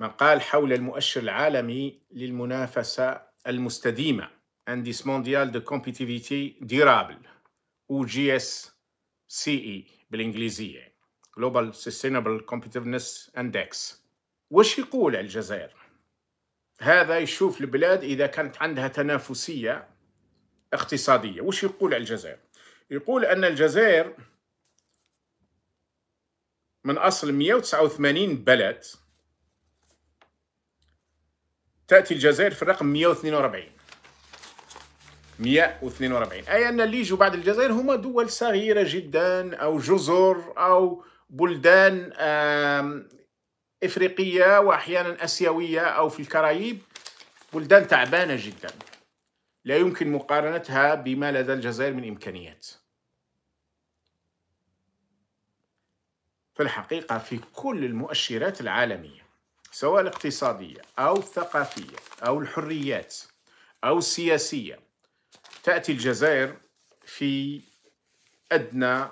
مقال حول المؤشر العالمي للمنافسة المستديمة انديس مونديال دو كومبيتيفيتي ديرابل او جي اس سي اي بالانجليزية Global Sustainable Competitiveness Index وش يقول على الجزائر؟ هذا يشوف البلاد إذا كانت عندها تنافسية اقتصادية وش يقول على الجزائر؟ يقول أن الجزائر من أصل 189 بلد تأتي الجزائر في الرقم 142 142 أي أن اللي يجوا بعد الجزائر هما دول صغيرة جدا أو جزر أو بلدان إفريقية وأحيانا أسيوية أو في الكرايب بلدان تعبانة جدا لا يمكن مقارنتها بما لدى الجزائر من إمكانيات في الحقيقة في كل المؤشرات العالمية سواء الاقتصادية أو الثقافية أو الحريات أو السياسية تأتي الجزائر في أدنى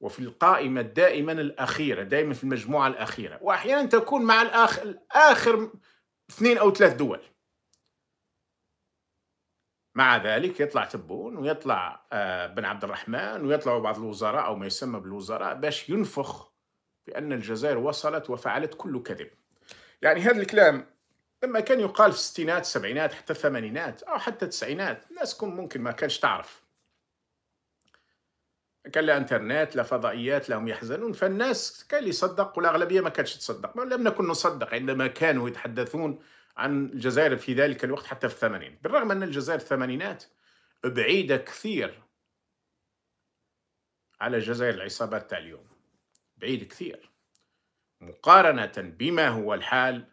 وفي القائمة دائما الأخيرة دائما في المجموعة الأخيرة وأحيانا تكون مع الآخر, الآخر اثنين أو ثلاث دول مع ذلك يطلع تبون ويطلع آه، بن عبد الرحمن ويطلعوا بعض الوزراء أو ما يسمى بالوزراء باش ينفخ بأن الجزائر وصلت وفعلت كل كذب يعني هذا الكلام لما كان يقال في الستينات السبعينات حتى الثمانينات أو حتى التسعينات الناس كون ممكن ما كانش تعرف كان لا انترنت لا فضائيات لهم يحزنون فالناس كان اللي يصدق والأغلبية ما كانتش تصدق ما لم نكن نصدق عندما كانوا يتحدثون عن الجزائر في ذلك الوقت حتى في الثمانين بالرغم أن الجزائر الثمانينات بعيدة كثير على جزائر العصابات تاع اليوم بعيد كثير مقارنة بما هو الحال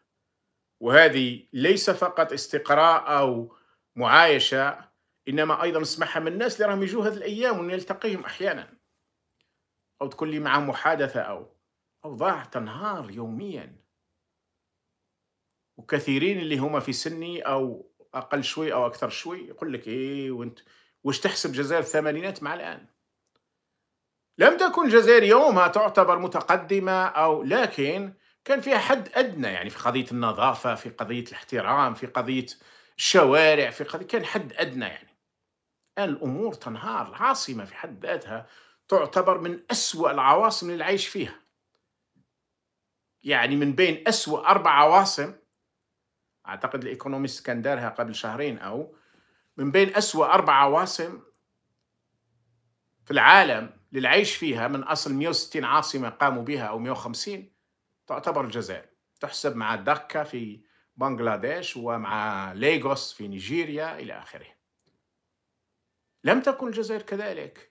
وهذه ليس فقط استقراء أو معايشة إنما أيضا نسمعها من الناس اللي راهم يجوا هذه الأيام ونلتقيهم أحيانا أو تكون لي معهم محادثة أو أوضاع تنهار يوميا وكثيرين اللي هما في سني أو أقل شوي أو أكثر شوي يقول لك إيه وأنت وش تحسب جزائر الثمانينات مع الآن لم تكن الجزائر يومها تعتبر متقدمة أو لكن كان فيها حد أدنى يعني في قضية النظافة في قضية الاحترام في قضية الشوارع في قضية كان حد أدنى يعني الأمور تنهار العاصمة في حد ذاتها تعتبر من أسوأ العواصم للعيش فيها يعني من بين أسوأ أربع عواصم أعتقد الإيكونوميست كان دارها قبل شهرين أو من بين أسوأ أربع عواصم في العالم للعيش فيها من أصل 160 عاصمة قاموا بها أو 150 تعتبر الجزائر تحسب مع دكا في بنغلاديش ومع ليغوس في نيجيريا إلى آخره لم تكن الجزائر كذلك